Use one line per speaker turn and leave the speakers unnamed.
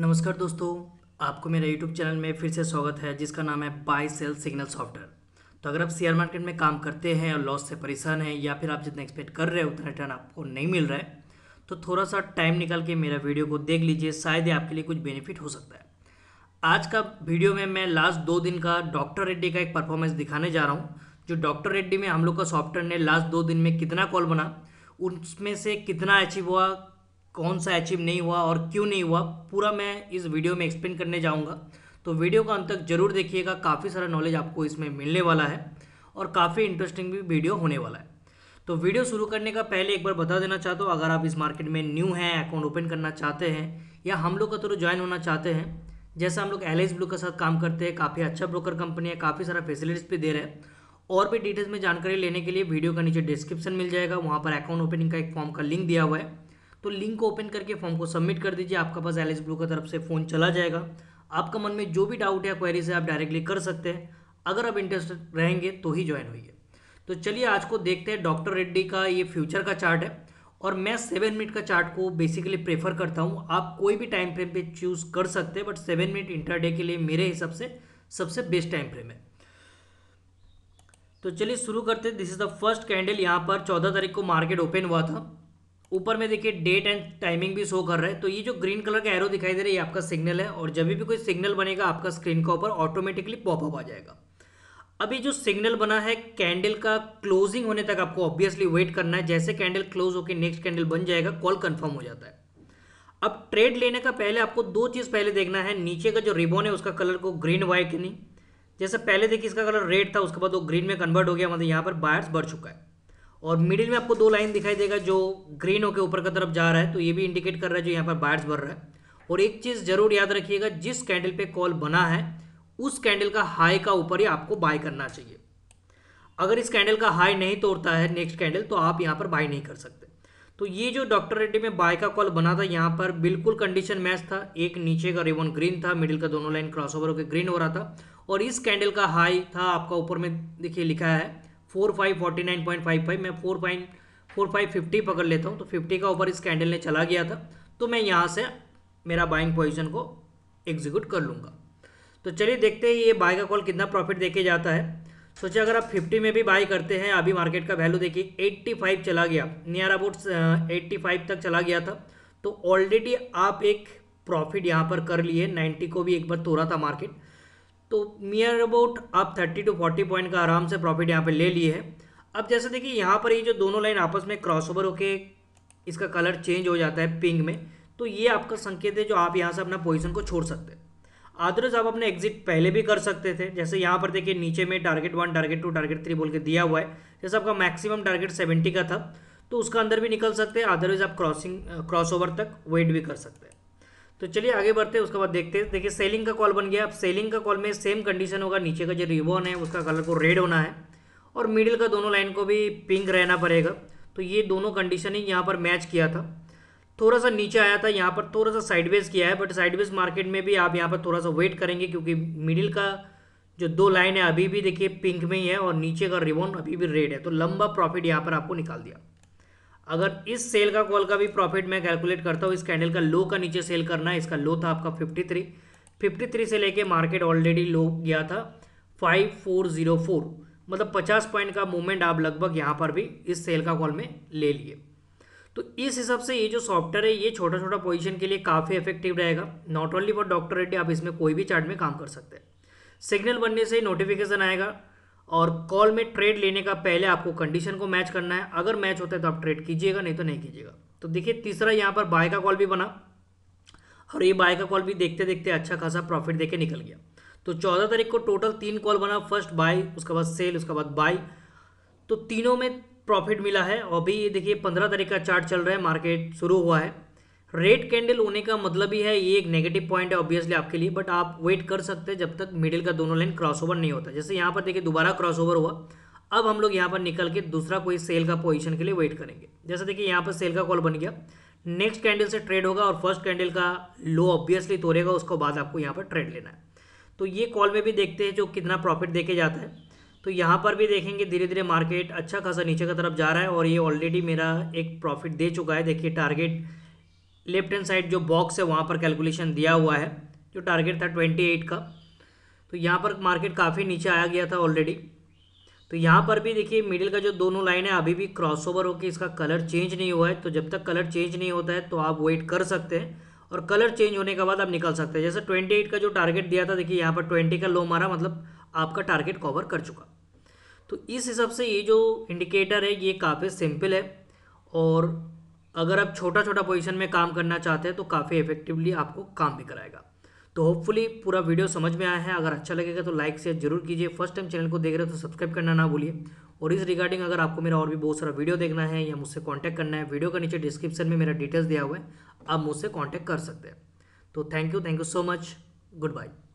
नमस्कार दोस्तों आपको मेरे यूट्यूब चैनल में फिर से स्वागत है जिसका नाम है बाई सेल सिग्नल सॉफ्टवेयर तो अगर आप शेयर मार्केट में काम करते हैं और लॉस से परेशान हैं या फिर आप जितना एक्सपेक्ट कर रहे हैं उतना रिटर्न आपको नहीं मिल रहा है तो थोड़ा सा टाइम निकाल के मेरा वीडियो को देख लीजिए शायद ही आपके लिए कुछ बेनिफिट हो सकता है आज का वीडियो में मैं लास्ट दो दिन का डॉक्टर रेड्डी का एक परफॉर्मेंस दिखाने जा रहा हूँ जो डॉक्टर रेड्डी में हम लोग का सॉफ्टवेयर ने लास्ट दो दिन में कितना कॉल बना उसमें से कितना अचीव हुआ कौन सा अचीव नहीं हुआ और क्यों नहीं हुआ पूरा मैं इस वीडियो में एक्सप्लेन करने जाऊँगा तो वीडियो का अंत तक जरूर देखिएगा काफ़ी सारा नॉलेज आपको इसमें मिलने वाला है और काफ़ी इंटरेस्टिंग भी वीडियो होने वाला है तो वीडियो शुरू करने का पहले एक बार बता देना चाहता हूँ अगर आप इस मार्केट में न्यू हैं अकाउंट ओपन करना चाहते हैं या हम लोग का थ्रू तो ज्वाइन होना चाहते हैं जैसा हम लोग एल ब्लू के साथ काम करते हैं काफ़ी अच्छा ब्रोकर कंपनी है काफ़ी सारा फैसिलिटीज़ भी दे रहे हैं और भी डिटेल्स में जानकारी लेने के लिए वीडियो का नीचे डिस्क्रिप्शन मिल जाएगा वहाँ पर अकाउंट ओपनिंग का एक फॉर्म का लिंक दिया हुआ है तो लिंक को ओपन करके फॉर्म को सबमिट कर दीजिए आपका पास एल ब्लू की तरफ से फ़ोन चला जाएगा आपका मन में जो भी डाउट या क्वेरीज है आप डायरेक्टली कर सकते हैं अगर आप इंटरेस्ट रहेंगे तो ही ज्वाइन होइए तो चलिए आज को देखते हैं डॉक्टर रेड्डी का ये फ्यूचर का चार्ट है और मैं सेवन मिनट का चार्ट को बेसिकली प्रेफर करता हूँ आप कोई भी टाइम फ्रेम पे चूज़ कर सकते हैं बट सेवन मिनट इंटरडे के लिए मेरे हिसाब से सबसे बेस्ट टाइम फ्रेम है तो चलिए शुरू करते हैं this is the first candle यहाँ पर चौदह तारीख को मार्केट ओपन हुआ था ऊपर में देखिए डेट एंड टाइमिंग भी शो कर रहा है तो ये जो ग्रीन कलर का एरो दिखाई दे रहा है ये आपका सिग्नल है और जब भी कोई सिग्नल बनेगा आपका स्क्रीन का ऊपर ऑटोमेटिकली पॉपअप आ जाएगा अभी जो सिग्नल बना है कैंडल का क्लोजिंग होने तक आपको ऑब्वियसली वेट करना है जैसे कैंडल क्लोज होकर नेक्स्ट कैंडल बन जाएगा कॉल कन्फर्म हो जाता है अब ट्रेड लेने का पहले आपको दो चीज़ पहले देखना है नीचे का जो रिबोन है उसका कलर को ग्रीन वाइट नहीं जैसे पहले देखिए इसका कलर रेड था उसके बाद वो ग्रीन में कन्वर्ट हो गया मतलब यहाँ पर बायर्स बढ़ चुका है और मिडिल में आपको दो लाइन दिखाई देगा जो ग्रीन होकर ऊपर की तरफ जा रहा है तो ये भी इंडिकेट कर रहा है जो यहाँ पर बायर्स बढ़ रहा है और एक चीज़ ज़रूर याद रखिएगा जिस कैंडल पे कॉल बना है उस कैंडल का हाई का ऊपर ही आपको बाय करना चाहिए अगर इस कैंडल का हाई नहीं तोड़ता है नेक्स्ट कैंडल तो आप यहाँ पर बाय नहीं कर सकते तो ये जो डॉक्टर रेड्डी में बाय का कॉल बना था यहाँ पर बिल्कुल कंडीशन मैच था एक नीचे का रेवन ग्रीन था मिडिल का दोनों लाइन क्रॉस ओवर होकर ग्रीन हो रहा था और इस कैंडल का हाई था आपका ऊपर में देखिए लिखा है four five forty nine point five five मैं four point four five fifty पकड़ लेता हूँ तो फिफ्टी का ऊपर इस कैंडल ने चला गया था तो मैं यहाँ से मेरा बाइंग पोजिशन को एग्जीक्यूट कर लूँगा तो चलिए देखते हैं ये बाय का कॉल कितना प्रॉफिट देके जाता है सोचिए अगर आप फिफ्टी में भी बाई करते हैं अभी मार्केट का वैल्यू देखिए एट्टी फाइव चला गया नियर अबाउट एट्टी फाइव तक चला गया था तो ऑलरेडी आप एक प्रॉफिट यहाँ पर कर लिए नाइन्टी को भी एक बार तोड़ा था मार्केट तो मियर अबाउट आप थर्टी टू फोर्टी पॉइंट का आराम से प्रॉफिट यहाँ पे ले लिए है अब जैसे देखिए यहाँ पर ये जो दोनों लाइन आपस में क्रॉस ओवर होकर इसका कलर चेंज हो जाता है पिंक में तो ये आपका संकेत है जो आप यहाँ से अपना पोजिशन को छोड़ सकते हैं अदरस आप अपने एग्जिट पहले भी कर सकते थे जैसे यहाँ पर देखिए नीचे में target one target two target three बोल के दिया हुआ है जैसे आपका मैक्सिमम टारगेट सेवेंटी का था तो उसका अंदर भी निकल सकते हैं अदरवाइज आप क्रॉसिंग क्रॉसओवर तक वेट भी कर सकते हैं तो चलिए आगे बढ़ते हैं उसके बाद देखते हैं देखिए सेलिंग का कॉल बन गया अब सेलिंग का कॉल में सेम कंडीशन होगा नीचे का जो रिबॉन है उसका कलर को रेड होना है और मिडिल का दोनों लाइन को भी पिंक रहना पड़ेगा तो ये दोनों कंडीशन ही यहाँ पर मैच किया था थोड़ा सा नीचे आया था यहाँ पर थोड़ा सा साइडवेज किया है बट साइडवेज मार्केट में भी आप यहाँ पर थोड़ा सा वेट करेंगे क्योंकि मिडिल का जो दो लाइन है अभी भी देखिए पिंक में ही है और नीचे का रिबॉन अभी भी रेड है तो लंबा प्रॉफिट यहाँ पर आपको निकाल दिया अगर इस सेल का कॉल का भी प्रॉफिट मैं कैलकुलेट करता हूँ इस कैंडल का लो का नीचे सेल करना है इसका लो था आपका 53 53 से लेके मार्केट ऑलरेडी लो गया था 5404 मतलब 50 पॉइंट का मूवमेंट आप लगभग यहाँ पर भी इस सेल का कॉल में ले लिए तो इस हिसाब से ये जो सॉफ्टवेयर है ये छोटा छोटा पोजिशन के लिए काफ़ी इफेक्टिव रहेगा not only for doctor Reddy आप इसमें कोई भी चार्ट में काम कर सकते हैं सिग्नल बनने से नोटिफिकेशन आएगा और कॉल में ट्रेड लेने का पहले आपको कंडीशन को मैच करना है अगर मैच होता है तो आप ट्रेड कीजिएगा नहीं तो नहीं कीजिएगा तो देखिए तीसरा यहाँ पर बाय का कॉल भी बना और ये बाय का कॉल भी देखते देखते अच्छा खासा प्रॉफिट देके निकल गया तो चौदह तारीख को टोटल तीन कॉल बना फर्स्ट बाय उसके बाद सेल उसके बाद बाय तो तीनों में प्रॉफिट मिला है और अभी ये देखिए पंद्रह तारीख का चार्ट चल रहा है मार्केट शुरू हुआ है रेड कैंडल होने का मतलब ही है ये एक नेगेटिव पॉइंट है ऑब्वियसली आपके लिए बट आप वेट कर सकते हैं जब तक मिडिल का दोनों लाइन क्रॉसओवर नहीं होता जैसे यहाँ पर देखिए दोबारा क्रॉसओवर हुआ अब हम लोग यहाँ पर निकल के दूसरा कोई सेल का पोजीशन के लिए वेट करेंगे जैसे देखिए यहाँ पर सेल का कॉल बन गया नेक्स्ट कैंडल से ट्रेड होगा और फर्स्ट कैंडल का लो ऑब्वियसली तोड़ेगा उसके बाद आपको यहाँ पर ट्रेड लेना है तो ये कॉल में भी देखते हैं जो कितना प्रॉफिट देके जाता है तो यहाँ पर भी देखेंगे धीरे धीरे मार्केट अच्छा खासा नीचे की तरफ जा रहा है और ये ऑलरेडी मेरा एक प्रॉफिट दे चुका है देखिए टारगेट लेफ्ट हैंड साइड जो बॉक्स है वहाँ पर कैलकुलेशन दिया हुआ है जो टारगेट था ट्वेंटी एट का तो यहाँ पर मार्केट काफ़ी नीचे आया गया था ऑलरेडी तो यहाँ पर भी देखिए मिडिल का जो दोनों लाइन है अभी भी क्रॉसओवर होकर इसका कलर चेंज नहीं हुआ है तो जब तक कलर चेंज नहीं होता है तो आप वेट कर सकते हैं और कलर चेंज होने के बाद आप निकल सकते हैं जैसे ट्वेंटी एट का जो टारगेट दिया था देखिए यहाँ पर ट्वेंटी का लो मारा मतलब आपका टारगेट कवर कर चुका तो इस हिसाब से ये जो इंडिकेटर है ये काफ़ी सिंपल है और अगर आप छोटा छोटा पोजिशन में काम करना चाहते हैं तो काफ़ी इफेक्टिवली आपको काम भी कराएगा तो होपफुली पूरा वीडियो समझ में आया है अगर अच्छा लगेगा तो लाइक शेयर जरूर कीजिए फर्स्ट टाइम चैनल को देख रहे हो तो सब्सक्राइब करना ना भूलिए और इस रिगार्डिंग अगर आपको मेरा और भी बहुत सारा वीडियो देखना है या मुझसे कॉन्टैक्ट करना है वीडियो का नीचे डिस्क्रिप्शन में मेरा डिटेल्स दिया हुआ है आप मुझसे कॉन्टैक्ट कर सकते हैं तो thank you thank you so much good bye